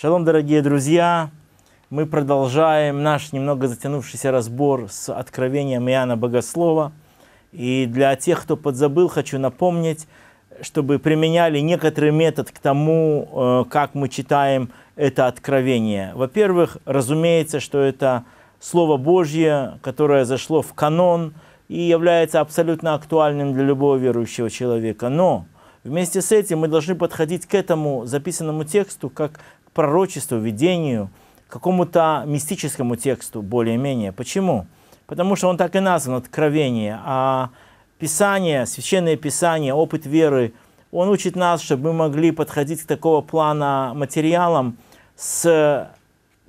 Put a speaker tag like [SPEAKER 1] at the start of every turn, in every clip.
[SPEAKER 1] Шалом, дорогие друзья! Мы продолжаем наш немного затянувшийся разбор с откровением Иоанна Богослова. И для тех, кто подзабыл, хочу напомнить, чтобы применяли некоторый метод к тому, э, как мы читаем это откровение. Во-первых, разумеется, что это Слово Божье, которое зашло в канон и является абсолютно актуальным для любого верующего человека. Но вместе с этим мы должны подходить к этому записанному тексту как пророчеству, видению, какому-то мистическому тексту более-менее. Почему? Потому что он так и назван «Откровение». А Писание, Священное Писание, опыт веры, он учит нас, чтобы мы могли подходить к такого плана материалам с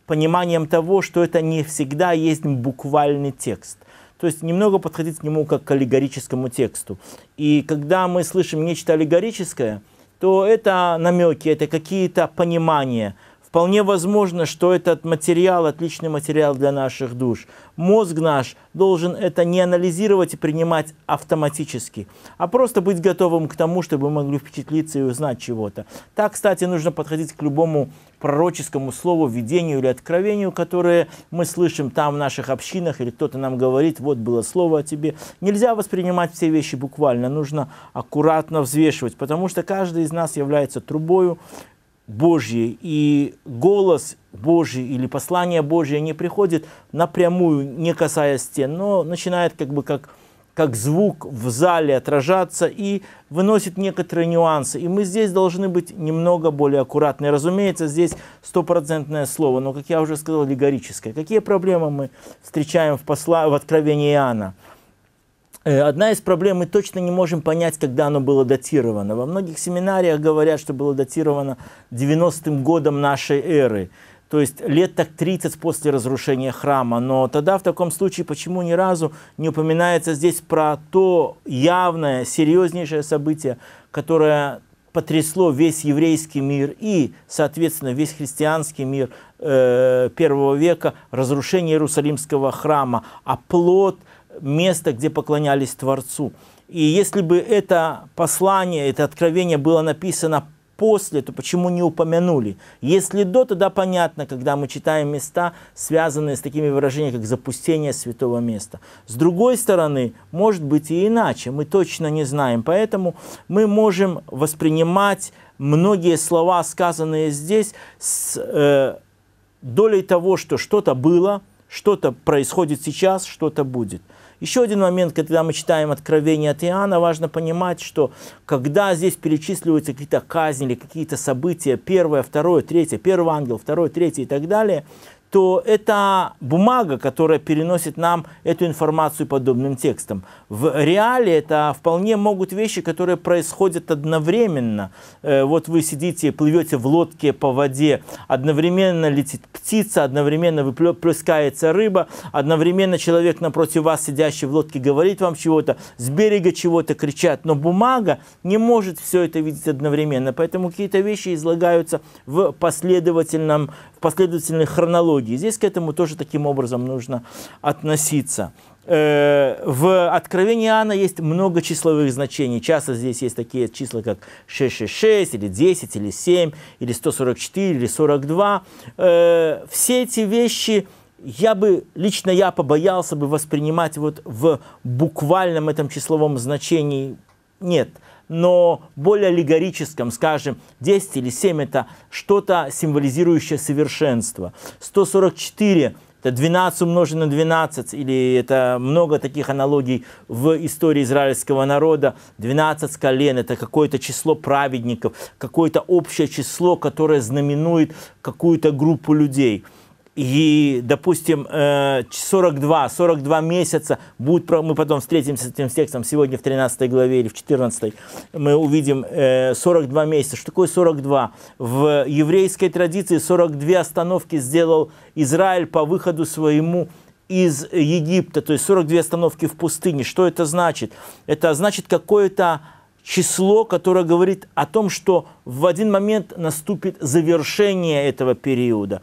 [SPEAKER 1] пониманием того, что это не всегда есть буквальный текст. То есть немного подходить к нему как к аллегорическому тексту. И когда мы слышим нечто аллегорическое – то это намеки, это какие-то понимания – Вполне возможно, что этот материал, отличный материал для наших душ. Мозг наш должен это не анализировать и принимать автоматически, а просто быть готовым к тому, чтобы мы могли впечатлиться и узнать чего-то. Так, кстати, нужно подходить к любому пророческому слову, видению или откровению, которое мы слышим там в наших общинах, или кто-то нам говорит, вот было слово о тебе. Нельзя воспринимать все вещи буквально, нужно аккуратно взвешивать, потому что каждый из нас является трубою, Божьей, и голос Божий или послание Божье не приходит напрямую, не касаясь стен, но начинает как бы как, как звук в зале отражаться и выносит некоторые нюансы. И мы здесь должны быть немного более аккуратны. Разумеется, здесь стопроцентное слово, но, как я уже сказал, аллегорическое. Какие проблемы мы встречаем в, посла... в Откровении Иоанна? Э, одна из проблем, мы точно не можем понять, когда оно было датировано. Во многих семинариях говорят, что было датировано 90-м годом нашей эры. То есть лет так 30 после разрушения храма. Но тогда в таком случае почему ни разу не упоминается здесь про то явное, серьезнейшее событие, которое потрясло весь еврейский мир и, соответственно, весь христианский мир э, первого века, разрушение Иерусалимского храма, оплот а – место, где поклонялись Творцу. И если бы это послание, это откровение было написано после, то почему не упомянули? Если до, тогда понятно, когда мы читаем места, связанные с такими выражениями, как запустение святого места. С другой стороны, может быть и иначе, мы точно не знаем. Поэтому мы можем воспринимать многие слова, сказанные здесь, с э, долей того, что что-то было, что-то происходит сейчас, что-то будет. Еще один момент, когда мы читаем Откровение от Иоанна, важно понимать, что когда здесь перечисливаются какие-то казни или какие-то события, первое, второе, третье, первый ангел, второй, третий и так далее, то это бумага, которая переносит нам эту информацию подобным текстом. В реале это вполне могут вещи, которые происходят одновременно. Э, вот вы сидите, плывете в лодке по воде, одновременно летит птица, одновременно выплескается рыба, одновременно человек напротив вас, сидящий в лодке, говорит вам чего-то, с берега чего-то кричат, но бумага не может все это видеть одновременно, поэтому какие-то вещи излагаются в последовательном, в последовательной хронологии идеологии. Здесь к этому тоже таким образом нужно относиться. Э, в Откровении Иоанна есть много числовых значений. Часто здесь есть такие числа, как 666, или 10, или 7, или 144, или 42. Э, все эти вещи я бы, лично я побоялся бы воспринимать вот в буквальном этом числовом значении. Нет. Нет но более аллегорическом, скажем, 10 или 7 – это что-то символизирующее совершенство. 144 это 12 умножить на 12, или это много таких аналогий в истории израильского народа. 12 колен – это какое-то число праведников, какое-то общее число, которое знаменует какую-то группу людей – и, допустим, 42, э, 42 месяца будет, мы потом встретимся с этим текстом сегодня в 13 главе или в 14, мы увидим 42 э, месяца. Что такое 42? В еврейской традиции 42 остановки сделал Израиль по выходу своему из Египта, то есть 42 остановки в пустыне. Что это значит? Это значит какое-то число, которое говорит о том, что в один момент наступит завершение этого периода.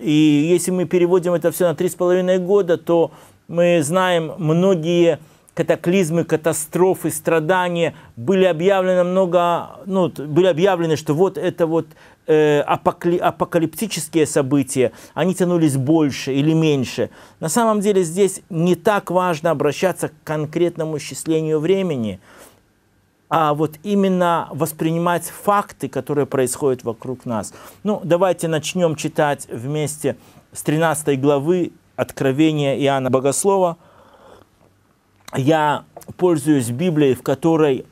[SPEAKER 1] И если мы переводим это все на 3,5 года, то мы знаем многие катаклизмы, катастрофы, страдания были объявлены много, ну, были объявлены, что вот это вот э, апокли, апокалиптические события, они тянулись больше или меньше. На самом деле здесь не так важно обращаться к конкретному исчислению времени а вот именно воспринимать факты, которые происходят вокруг нас. Ну, давайте начнем читать вместе с 13 главы Откровения Иоанна Богослова. Я пользуюсь Библией, в которой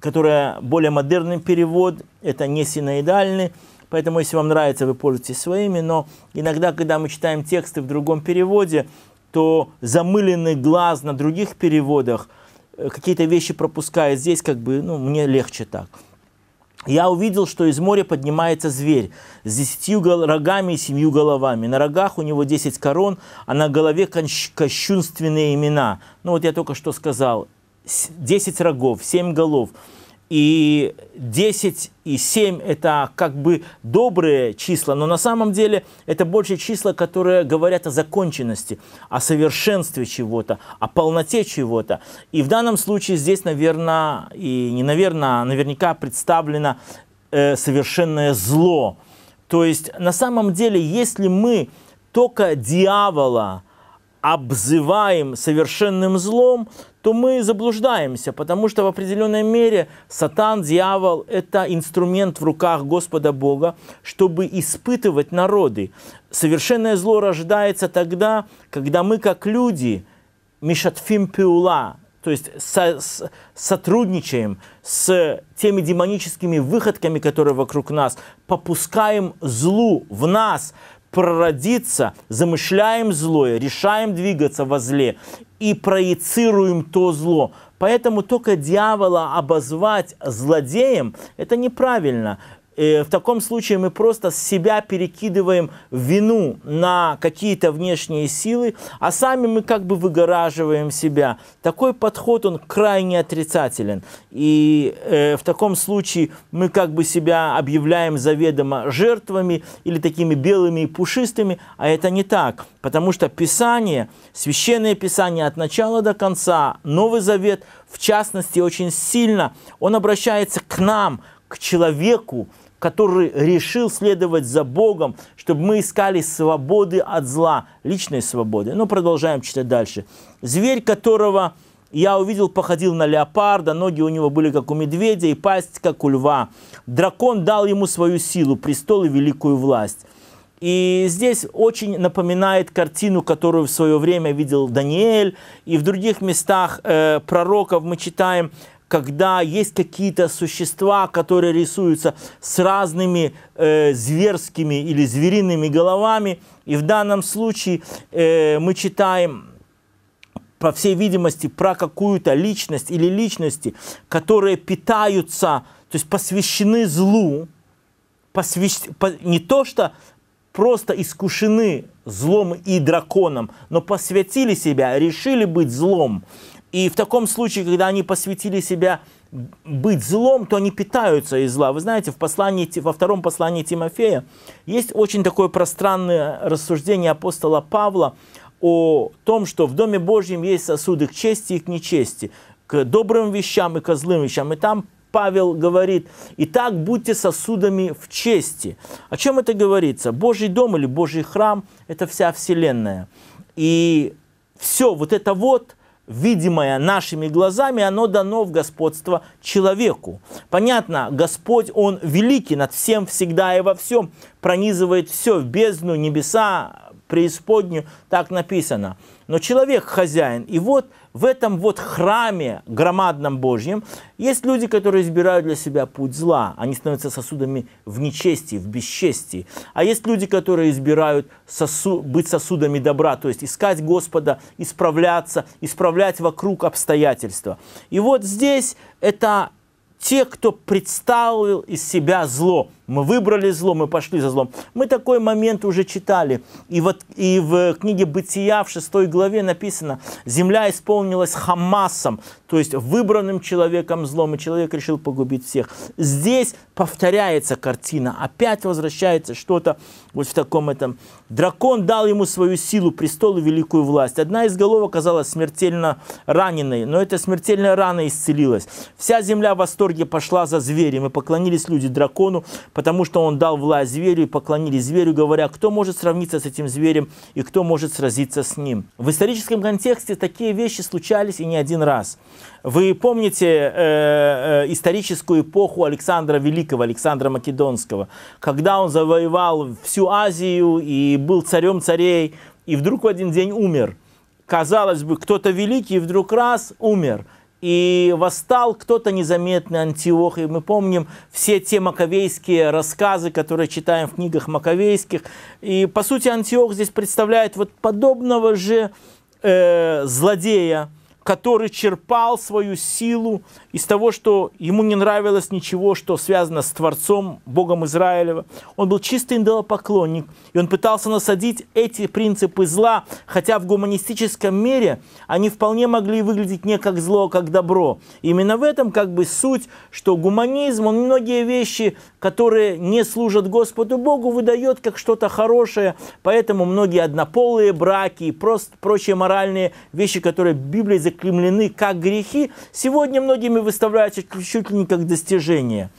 [SPEAKER 1] которая более модерный перевод, это не синоидальный, поэтому если вам нравится, вы пользуйтесь своими, но иногда, когда мы читаем тексты в другом переводе, то замыленный глаз на других переводах – Э, какие-то вещи пропускает здесь, как бы, ну, мне легче так. Я увидел, что из моря поднимается зверь с десятью рогами и семью головами. На рогах у него десять корон, а на голове кощунственные имена. Ну вот я только что сказал. Десять рогов, семь голов – и 10 и 7 это как бы добрые числа, но на самом деле это больше числа, которые говорят о законченности, о совершенстве чего-то, о полноте чего-то. И в данном случае здесь, наверное, и не наверное, а наверняка представлено э, совершенное зло. То есть на самом деле, если мы только дьявола обзываем совершенным злом, то мы заблуждаемся, потому что в определенной мере сатан, дьявол – это инструмент в руках Господа Бога, чтобы испытывать народы. Совершенное зло рождается тогда, когда мы, как люди, мишатфим пиула, то есть со, с, сотрудничаем с теми демоническими выходками, которые вокруг нас, попускаем злу в нас – прородиться, замышляем злое, решаем двигаться во зле и проецируем то зло. Поэтому только дьявола обозвать злодеем – это неправильно в таком случае мы просто с себя перекидываем вину на какие-то внешние силы, а сами мы как бы выгораживаем себя. Такой подход, он крайне отрицателен. И э, в таком случае мы как бы себя объявляем заведомо жертвами или такими белыми и пушистыми, а это не так. Потому что Писание, Священное Писание от начала до конца, Новый Завет, в частности, очень сильно, он обращается к нам, к человеку, который решил следовать за Богом, чтобы мы искали свободы от зла, личной свободы. Ну, продолжаем читать дальше. Зверь, которого я увидел, походил на леопарда, ноги у него были как у медведя и пасть как у льва. Дракон дал ему свою силу, престол и великую власть. И здесь очень напоминает картину, которую в свое время видел Даниэль. И в других местах э, пророков мы читаем, когда есть какие-то существа, которые рисуются с разными э, зверскими или звериными головами. И в данном случае э, мы читаем по всей видимости, про какую-то личность или личности, которые питаются, то есть посвящены злу, посвящ... по... не то что просто искушены злом и драконом, но посвятили себя, решили быть злом. И в таком случае, когда они посвятили себя быть злом, то они питаются из зла. Вы знаете, в послании, во втором послании Тимофея есть очень такое пространное рассуждение апостола Павла о том, что в Доме Божьем есть сосуды к чести и к нечести, к добрым вещам и к злым вещам. И там Павел говорит, «Итак, будьте сосудами в чести». О чем это говорится? Божий дом или Божий храм – это вся Вселенная. И все вот это вот – видимое нашими глазами, оно дано в господство человеку. Понятно, Господь, Он великий над всем, всегда и во всем, пронизывает все, в бездну, небеса, преисподнюю, так написано. Но человек хозяин, и вот – в этом вот храме громадном Божьем есть люди, которые избирают для себя путь зла. Они становятся сосудами в нечестии, в бесчестии. А есть люди, которые избирают сосу быть сосудами добра, то есть искать Господа, исправляться, исправлять вокруг обстоятельства. И вот здесь это те, кто представил из себя зло – мы выбрали зло, мы пошли за злом. Мы такой момент уже читали. И вот и в книге «Бытия» в шестой главе написано, земля исполнилась хамасом, то есть выбранным человеком злом, и человек решил погубить всех. Здесь повторяется картина, опять возвращается что-то вот в таком этом. Дракон дал ему свою силу, престол и великую власть. Одна из голов оказалась смертельно раненой, но эта смертельная рана исцелилась. Вся земля в восторге пошла за зверем, и поклонились люди дракону, потому что он дал власть зверю и поклонились зверю, говоря, кто может сравниться с этим зверем и кто может сразиться с ним. В историческом контексте такие вещи случались и не один раз. Вы помните э, э, историческую эпоху Александра Великого, Александра Македонского, когда он завоевал всю Азию и был царем царей, и вдруг в один день умер. Казалось бы, кто-то великий, вдруг раз умер – и восстал кто-то незаметный Антиох. И мы помним все те маковейские рассказы, которые читаем в книгах маковейских. И, по сути, Антиох здесь представляет вот подобного же э, злодея, который черпал свою силу из того, что ему не нравилось ничего, что связано с Творцом, Богом Израилева. Он был чистый индолопоклонник и он пытался насадить эти принципы зла, хотя в гуманистическом мире они вполне могли выглядеть не как зло, а как добро. И именно в этом как бы суть, что гуманизм, он многие вещи, которые не служат Господу Богу, выдает как что-то хорошее, поэтому многие однополые браки и прочие моральные вещи, которые Библия закремлены как грехи, сегодня многими выставляются чуть ли не как достижение.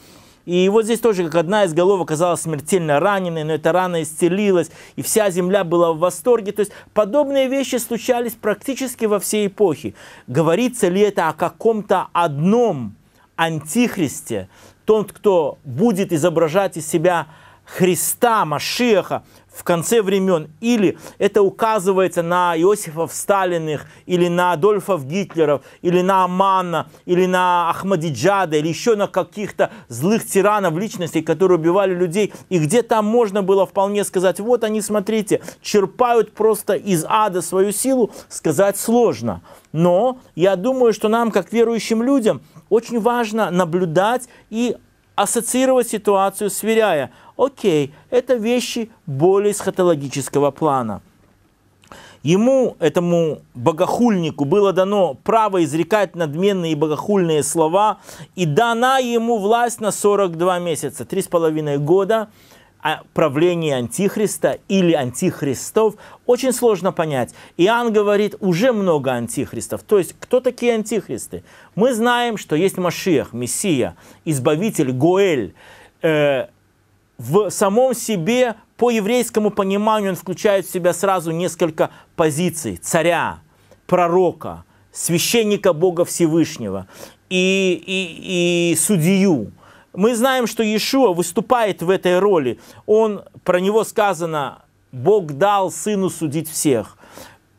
[SPEAKER 1] И вот здесь тоже, как одна из голов оказалась смертельно раненой, но эта рана исцелилась, и вся земля была в восторге. То есть подобные вещи случались практически во всей эпохе. Говорится ли это о каком-то одном антихристе, тот кто будет изображать из себя Христа, Машеха в конце времен, или это указывается на Иосифов Сталиных, или на Адольфов Гитлеров, или на Амана, или на Ахмадиджада, или еще на каких-то злых тиранов личностей, которые убивали людей, и где там можно было вполне сказать, вот они, смотрите, черпают просто из ада свою силу, сказать сложно. Но я думаю, что нам, как верующим людям, очень важно наблюдать и ассоциировать ситуацию, сверяя, Окей, это вещи более эсхатологического плана. Ему, этому богохульнику, было дано право изрекать надменные и богохульные слова, и дана ему власть на 42 месяца, 3,5 года а, правления Антихриста или Антихристов, очень сложно понять. Иоанн говорит, уже много антихристов. То есть, кто такие антихристы? Мы знаем, что есть Машиах, Мессия, Избавитель, Гоэль, э, в самом себе, по еврейскому пониманию, он включает в себя сразу несколько позиций. Царя, пророка, священника Бога Всевышнего и, и, и судью. Мы знаем, что Иешуа выступает в этой роли. Он, про него сказано, Бог дал сыну судить всех.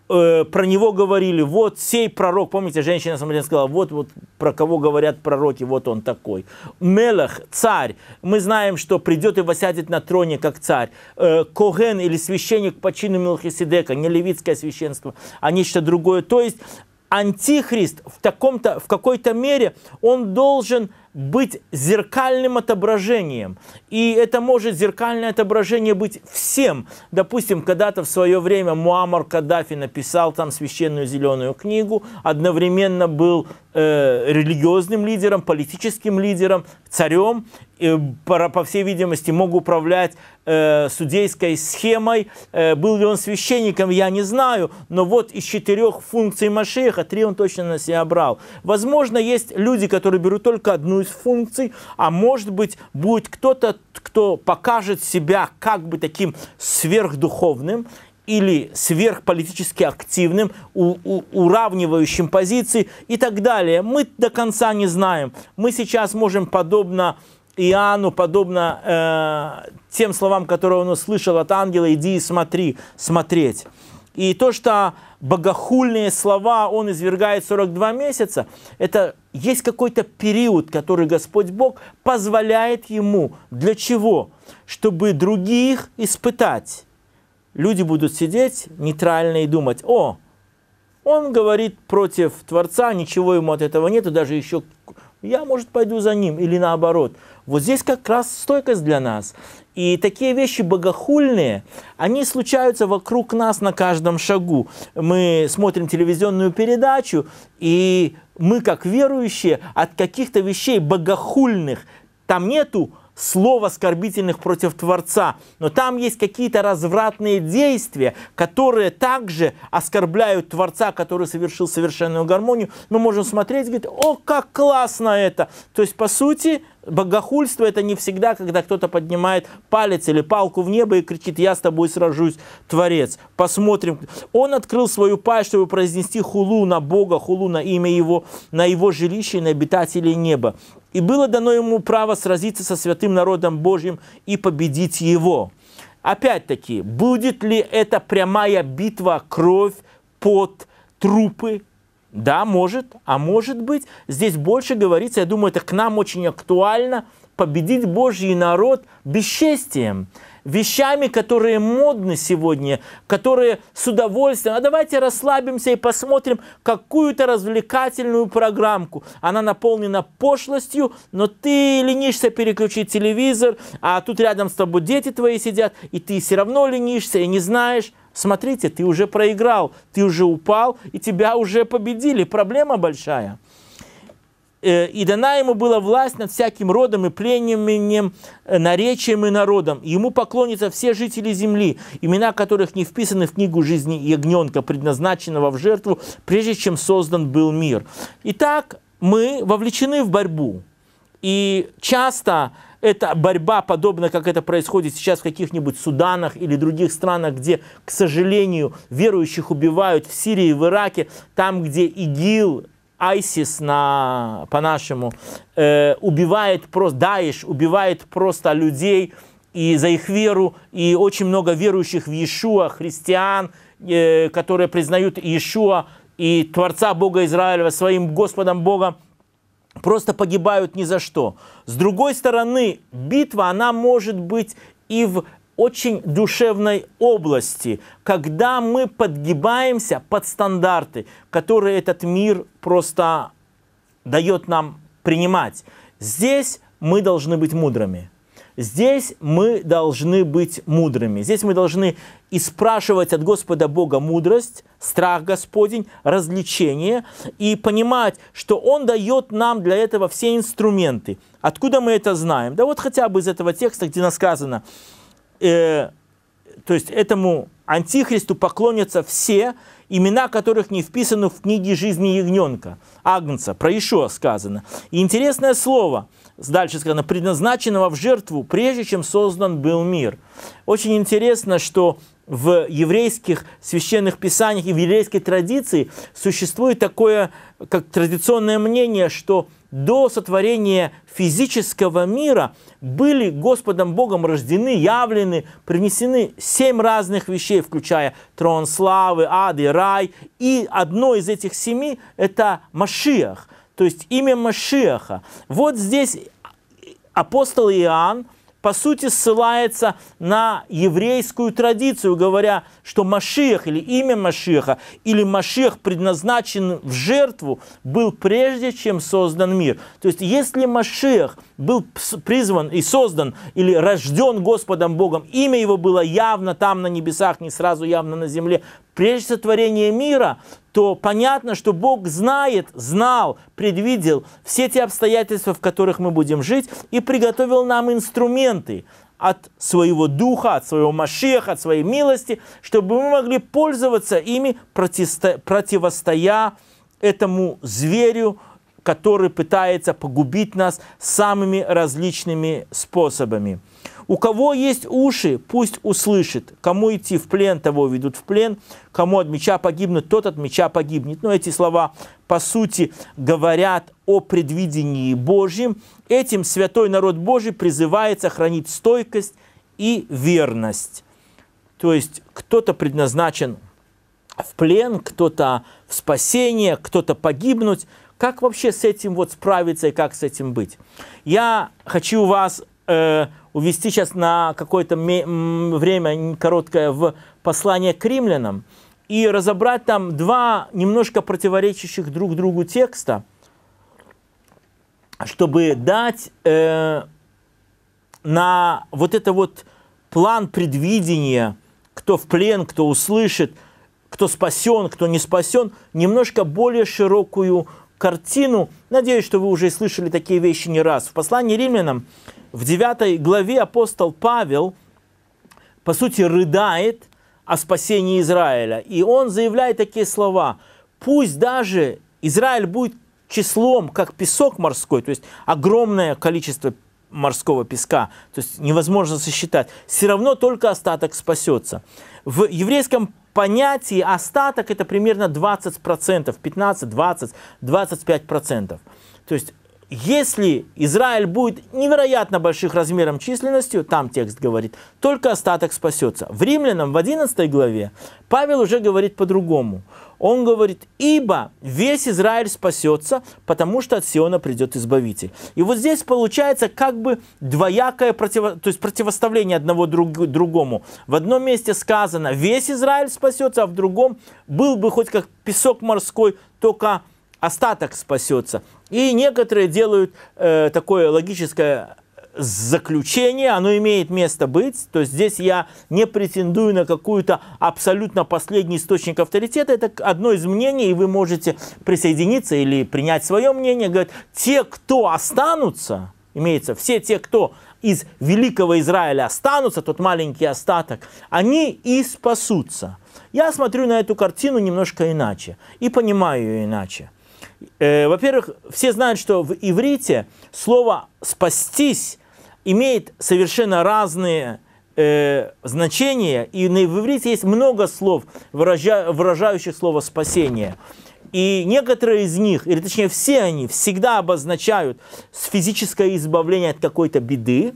[SPEAKER 1] Э, про него говорили, вот сей пророк, помните, женщина самарянская сказала, вот, вот про кого говорят пророки, вот он такой. Мелах, царь, мы знаем, что придет и восядет на троне, как царь. Э, Коген или священник по чину Мелхиседека, не левитское священство, а нечто другое. То есть антихрист в, таком-то, в какой-то мере, он должен быть зеркальным отображением. И это может зеркальное отображение быть всем. Допустим, когда-то в свое время Муаммар Каддафи написал там священную зеленую книгу, одновременно был э, религиозным лидером, политическим лидером, царем, э, по, по всей видимости, мог управлять э, судейской схемой. Э, был ли он священником, я не знаю, но вот из четырех функций Машеха три он точно на себя брал. Возможно, есть люди, которые берут только одну из функций, а может быть будет кто-то, кто покажет себя как бы таким сверхдуховным или сверхполитически активным, у, у, уравнивающим позиции и так далее. Мы до конца не знаем. Мы сейчас можем подобно Иоанну, подобно э, тем словам, которые он услышал от ангела, иди и смотри, смотреть. И то, что богохульные слова он извергает 42 месяца, это есть какой-то период, который Господь Бог позволяет ему. Для чего? Чтобы других испытать. Люди будут сидеть нейтрально и думать, о, он говорит против Творца, ничего ему от этого нету, даже еще я, может, пойду за ним, или наоборот. Вот здесь как раз стойкость для нас. И такие вещи богохульные, они случаются вокруг нас на каждом шагу. Мы смотрим телевизионную передачу, и мы, как верующие, от каких-то вещей богохульных, там нету слов оскорбительных против Творца, но там есть какие-то развратные действия, которые также оскорбляют Творца, который совершил совершенную гармонию. Мы можем смотреть и говорить, о, как классно это! То есть, по сути, богохульство это не всегда, когда кто-то поднимает палец или палку в небо и кричит, я с тобой сражусь, Творец. Посмотрим. Он открыл свою пасть, чтобы произнести хулу на Бога, хулу на имя Его, на Его жилище и на обитателей неба и было дано ему право сразиться со святым народом Божьим и победить его. Опять-таки, будет ли это прямая битва, кровь, под трупы? Да, может, а может быть. Здесь больше говорится, я думаю, это к нам очень актуально, победить Божий народ бесчестием вещами, которые модны сегодня, которые с удовольствием. А давайте расслабимся и посмотрим какую-то развлекательную программку. Она наполнена пошлостью, но ты ленишься переключить телевизор, а тут рядом с тобой дети твои сидят, и ты все равно ленишься и не знаешь, Смотрите, ты уже проиграл, ты уже упал, и тебя уже победили. Проблема большая. Э, и дана ему была власть над всяким родом и племенем, э, наречием и народом. Ему поклонятся все жители земли, имена которых не вписаны в книгу жизни ягненка, предназначенного в жертву, прежде чем создан был мир. Итак, мы вовлечены в борьбу. И часто эта борьба, подобно как это происходит сейчас в каких-нибудь Суданах или других странах, где, к сожалению, верующих убивают в Сирии и в Ираке, там, где ИГИЛ, ISIS на, по-нашему э, убивает просто, Даиш убивает просто людей и за их веру, и очень много верующих в Иешуа, христиан, э, которые признают Иешуа и Творца Бога Израиля своим Господом Богом, просто погибают ни за что. С другой стороны, битва, она может быть и в очень душевной области, когда мы подгибаемся под стандарты, которые этот мир просто дает нам принимать. Здесь мы должны быть мудрыми. Здесь мы должны быть мудрыми. Здесь мы должны и спрашивать от Господа Бога мудрость, страх Господень, развлечение, и понимать, что Он дает нам для этого все инструменты. Откуда мы это знаем? Да вот хотя бы из этого текста, где нас сказано – э, то есть этому антихристу поклонятся все, имена которых не вписаны в книге жизни ягненка, агнца, про еще сказано. И интересное слово, дальше сказано, предназначенного в жертву, прежде чем создан был мир. Очень интересно, что в еврейских священных писаниях и в еврейской традиции существует такое, как традиционное мнение, что до сотворения физического мира были Господом Богом рождены, явлены, принесены семь разных вещей, включая трон славы, ад и рай. И одно из этих семи – это Машиах, то есть имя Машиаха. Вот здесь апостол Иоанн по сути, ссылается на еврейскую традицию, говоря, что Машиах или имя Машиаха, или Машиах предназначен в жертву, был прежде, чем создан мир. То есть, если Машиах был призван и создан, или рожден Господом Богом, имя его было явно там на небесах, не сразу явно на земле, прежде сотворения мира, то понятно, что Бог знает, знал, предвидел все те обстоятельства, в которых мы будем жить, и приготовил нам инструменты от своего духа, от своего машеха, от своей милости, чтобы мы могли пользоваться ими, противостоя этому зверю, который пытается погубить нас самыми различными способами. У кого есть уши, пусть услышит. Кому идти в плен, того ведут в плен. Кому от меча погибнут, тот от меча погибнет. Но эти слова, по сути, говорят о предвидении Божьем. Этим святой народ Божий призывается хранить стойкость и верность. То есть кто-то предназначен в плен, кто-то в спасение, кто-то погибнуть. Как вообще с этим вот справиться и как с этим быть? Я хочу вас э, увести сейчас на какое-то время короткое в послание к римлянам и разобрать там два немножко противоречащих друг другу текста, чтобы дать э, на вот это вот план предвидения, кто в плен, кто услышит, кто спасен, кто не спасен, немножко более широкую картину. Надеюсь, что вы уже слышали такие вещи не раз. В послании римлянам в 9 главе апостол Павел, по сути, рыдает о спасении Израиля. И он заявляет такие слова. Пусть даже Израиль будет числом, как песок морской, то есть огромное количество морского песка, то есть невозможно сосчитать, все равно только остаток спасется. В еврейском понятии остаток это примерно 20%, 15, 20, 25%. То есть если Израиль будет невероятно больших размером численностью, там текст говорит, только остаток спасется. В Римлянам в 11 главе Павел уже говорит по-другому. Он говорит, ибо весь Израиль спасется, потому что от Сиона придет Избавитель. И вот здесь получается как бы двоякое противо... то есть противоставление одного друг... другому. В одном месте сказано, весь Израиль спасется, а в другом был бы хоть как песок морской, только остаток спасется. И некоторые делают э, такое логическое заключение, оно имеет место быть, то здесь я не претендую на какую-то абсолютно последний источник авторитета, это одно из мнений, и вы можете присоединиться или принять свое мнение, говорят, те, кто останутся, имеется, все те, кто из великого Израиля останутся, тот маленький остаток, они и спасутся. Я смотрю на эту картину немножко иначе и понимаю ее иначе. Э, во-первых, все знают, что в иврите слово «спастись» имеет совершенно разные э, значения, и на иврите есть много слов, выража, выражающих слово «спасение». И некоторые из них, или точнее все они, всегда обозначают физическое избавление от какой-то беды.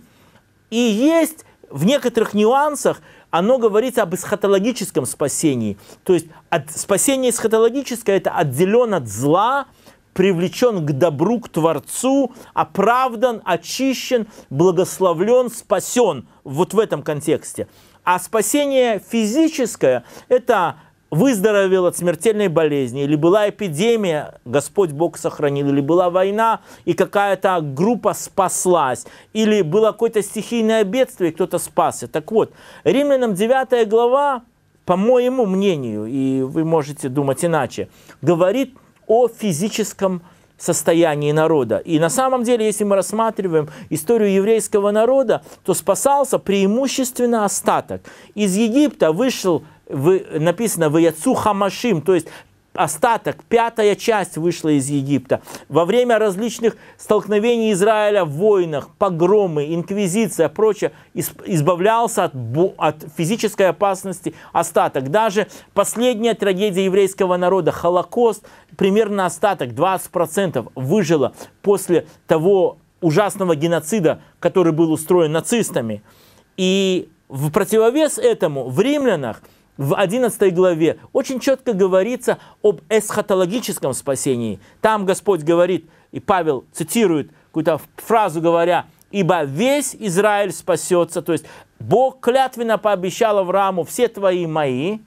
[SPEAKER 1] И есть в некоторых нюансах – оно говорится об эсхатологическом спасении. То есть от, спасение эсхатологическое – это отделен от зла, привлечен к добру, к Творцу, оправдан, очищен, благословлен, спасен. Вот в этом контексте. А спасение физическое – это выздоровел от смертельной болезни, или была эпидемия, Господь Бог сохранил, или была война, и какая-то группа спаслась, или было какое-то стихийное бедствие, и кто-то спасся. Так вот, Римлянам 9 глава, по моему мнению, и вы можете думать иначе, говорит о физическом состоянии народа. И на самом деле, если мы рассматриваем историю еврейского народа, то спасался преимущественно остаток. Из Египта вышел вы, написано «Ваяцу хамашим», то есть остаток, пятая часть вышла из Египта. Во время различных столкновений Израиля в войнах, погромы, инквизиция, прочее, избавлялся от, от физической опасности остаток. Даже последняя трагедия еврейского народа, Холокост, примерно остаток, 20% выжило после того ужасного геноцида, который был устроен нацистами. И в противовес этому в римлянах – в 11 главе очень четко говорится об эсхатологическом спасении. Там Господь говорит, и Павел цитирует какую-то фразу, говоря, «Ибо весь Израиль спасется». То есть Бог клятвенно пообещал Аврааму «все твои мои»,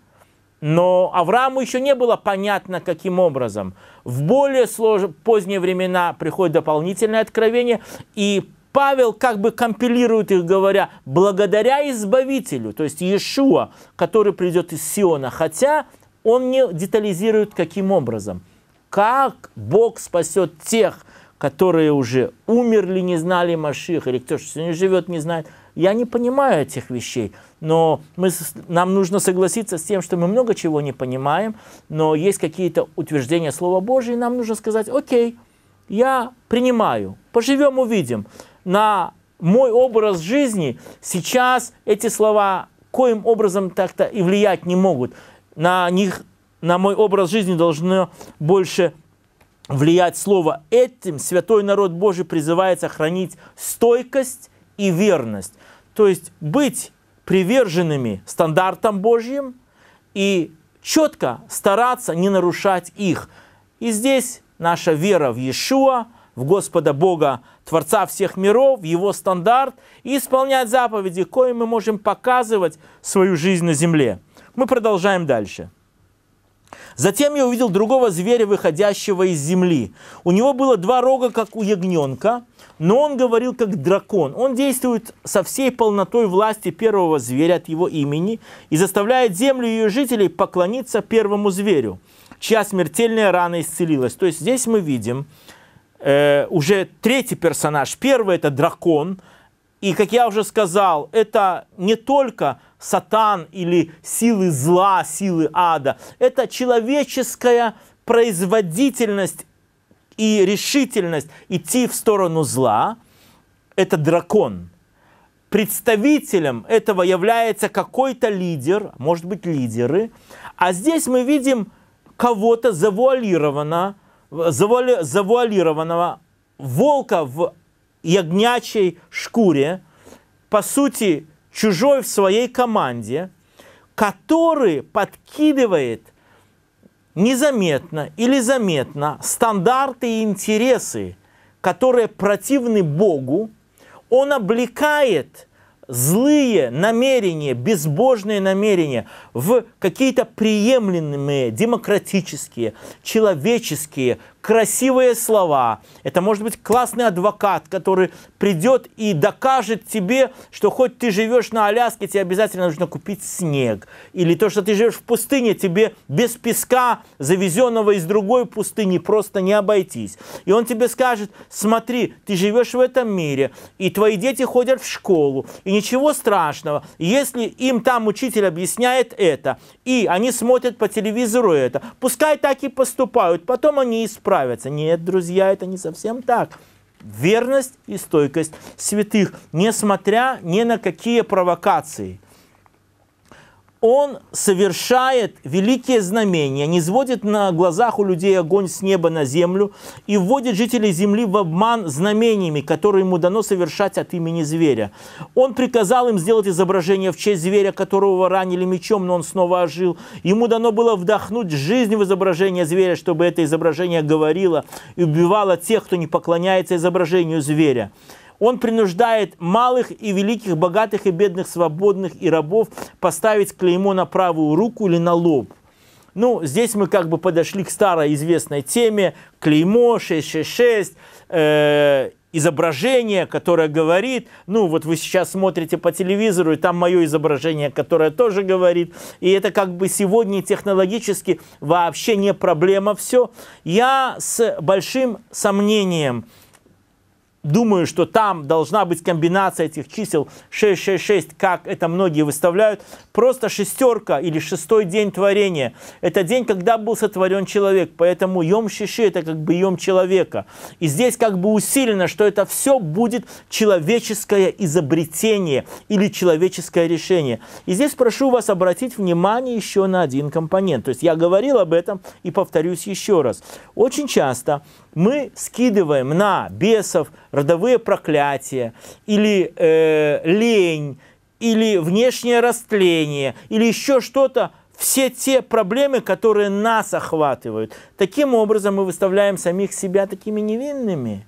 [SPEAKER 1] но Аврааму еще не было понятно, каким образом. В более сложные поздние времена приходит дополнительное откровение, и Павел как бы компилирует их, говоря, благодаря Избавителю, то есть Иешуа, который придет из Сиона, хотя он не детализирует каким образом. Как Бог спасет тех, которые уже умерли, не знали Маших, или кто что живет, не знает. Я не понимаю этих вещей, но мы, нам нужно согласиться с тем, что мы много чего не понимаем, но есть какие-то утверждения Слова Божьего, и нам нужно сказать, окей, я принимаю, поживем, увидим на мой образ жизни, сейчас эти слова коим образом так-то и влиять не могут. На них, на мой образ жизни должно больше влиять слово. Этим святой народ Божий призывается хранить стойкость и верность. То есть быть приверженными стандартам Божьим и четко стараться не нарушать их. И здесь наша вера в Иешуа – в Господа Бога, Творца всех миров, в Его стандарт, и исполнять заповеди, коим мы можем показывать свою жизнь на земле. Мы продолжаем дальше. Затем я увидел другого зверя, выходящего из земли. У него было два рога, как у ягненка, но он говорил как дракон. Он действует со всей полнотой власти первого зверя от его имени и заставляет землю и ее жителей поклониться первому зверю, чья смертельная рана исцелилась. То есть здесь мы видим, э, уже третий персонаж. Первый это дракон. И, как я уже сказал, это не только сатан или силы зла, силы ада. Это человеческая производительность и решительность идти в сторону зла. Это дракон. Представителем этого является какой-то лидер, может быть лидеры. А здесь мы видим кого-то завуалированно, завуали, завуалированного волка в ягнячей шкуре, по сути, чужой в своей команде, который подкидывает незаметно или заметно стандарты и интересы, которые противны Богу, он облекает злые намерения, безбожные намерения в какие-то приемлемые, демократические, человеческие, красивые слова, это может быть классный адвокат, который придет и докажет тебе, что хоть ты живешь на Аляске, тебе обязательно нужно купить снег. Или то, что ты живешь в пустыне, тебе без песка, завезенного из другой пустыни, просто не обойтись. И он тебе скажет, смотри, ты живешь в этом мире, и твои дети ходят в школу, и ничего страшного, если им там учитель объясняет это, и они смотрят по телевизору это, пускай так и поступают, потом они исправят справятся. Нет, друзья, это не совсем так. Верность и стойкость святых, несмотря ни на какие провокации – он совершает великие знамения, не сводит на глазах у людей огонь с неба на землю и вводит жителей земли в обман знамениями, которые ему дано совершать от имени зверя. Он приказал им сделать изображение в честь зверя, которого ранили мечом, но он снова ожил. Ему дано было вдохнуть жизнь в изображение зверя, чтобы это изображение говорило и убивало тех, кто не поклоняется изображению зверя. Он принуждает малых и великих, богатых и бедных, свободных и рабов поставить клеймо на правую руку или на лоб. Ну, здесь мы как бы подошли к старой известной теме клеймо 666, э, изображение, которое говорит, ну, вот вы сейчас смотрите по телевизору, и там мое изображение, которое тоже говорит, и это как бы сегодня технологически вообще не проблема все. Я с большим сомнением думаю, что там должна быть комбинация этих чисел 666, как это многие выставляют. Просто шестерка или шестой день творения. Это день, когда был сотворен человек. Поэтому Йом Шиши это как бы Йом человека. И здесь как бы усилено, что это все будет человеческое изобретение или человеческое решение. И здесь прошу вас обратить внимание еще на один компонент. То есть я говорил об этом и повторюсь еще раз. Очень часто мы скидываем на бесов родовые проклятия или э, лень, или внешнее растление, или еще что-то, все те проблемы, которые нас охватывают. Таким образом мы выставляем самих себя такими невинными.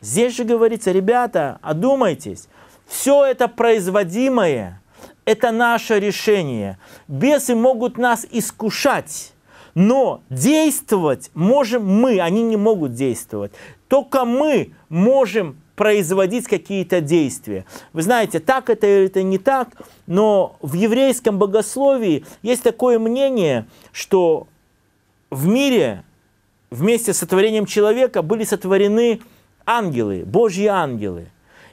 [SPEAKER 1] Здесь же говорится, ребята, одумайтесь, все это производимое, это наше решение. Бесы могут нас искушать, но действовать можем мы, они не могут действовать. Только мы можем производить какие-то действия. Вы знаете, так это или это не так, но в еврейском богословии есть такое мнение, что в мире вместе с сотворением человека были сотворены ангелы, Божьи ангелы.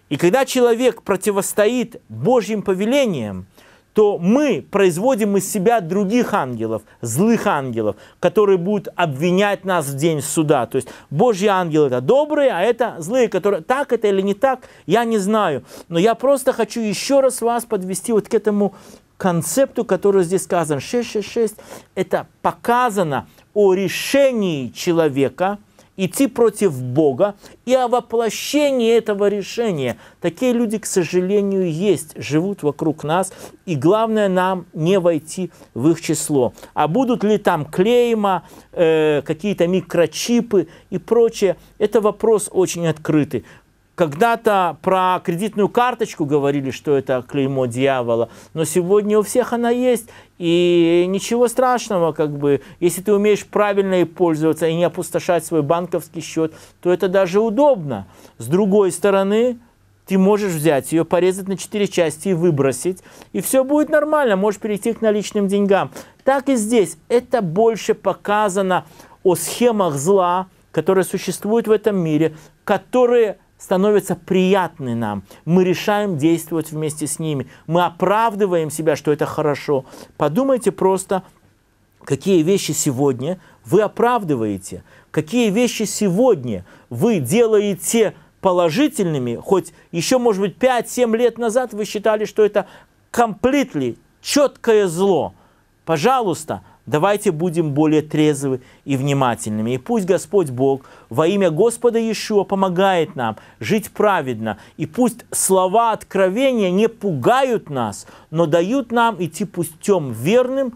[SPEAKER 1] И когда человек противостоит Божьим повелениям, то мы производим из себя других ангелов, злых ангелов, которые будут обвинять нас в день суда. То есть Божьи ангелы это добрые, а это злые, которые так это или не так, я не знаю. Но я просто хочу еще раз вас подвести вот к этому концепту, который здесь сказан. 666 это показано о решении человека – идти против Бога и о воплощении этого решения. Такие люди, к сожалению, есть, живут вокруг нас, и главное нам не войти в их число. А будут ли там клейма, э, какие-то микрочипы и прочее, это вопрос очень открытый. Когда-то про кредитную карточку говорили, что это клеймо дьявола, но сегодня у всех она есть, и ничего страшного, как бы, если ты умеешь правильно ей пользоваться и не опустошать свой банковский счет, то это даже удобно. С другой стороны, ты можешь взять ее, порезать на четыре части и выбросить, и все будет нормально, можешь перейти к наличным деньгам. Так и здесь. Это больше показано о схемах зла, которые существуют в этом мире, которые становятся приятны нам. Мы решаем действовать вместе с ними. Мы оправдываем себя, что это хорошо. Подумайте просто, какие вещи сегодня вы оправдываете, какие вещи сегодня вы делаете положительными, хоть еще, может быть, 5-7 лет назад вы считали, что это completely, четкое зло. Пожалуйста, Давайте будем более трезвы и внимательными. И пусть Господь Бог во имя Господа Иешуа помогает нам жить праведно. И пусть слова откровения не пугают нас, но дают нам идти путем верным,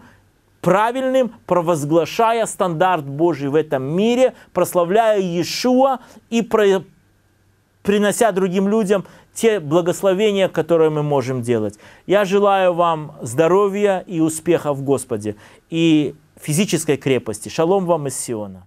[SPEAKER 1] правильным, провозглашая стандарт Божий в этом мире, прославляя Иешуа и принося другим людям те благословения, которые мы можем делать. Я желаю вам здоровья и успеха в Господе, и физической крепости. Шалом вам из Сиона.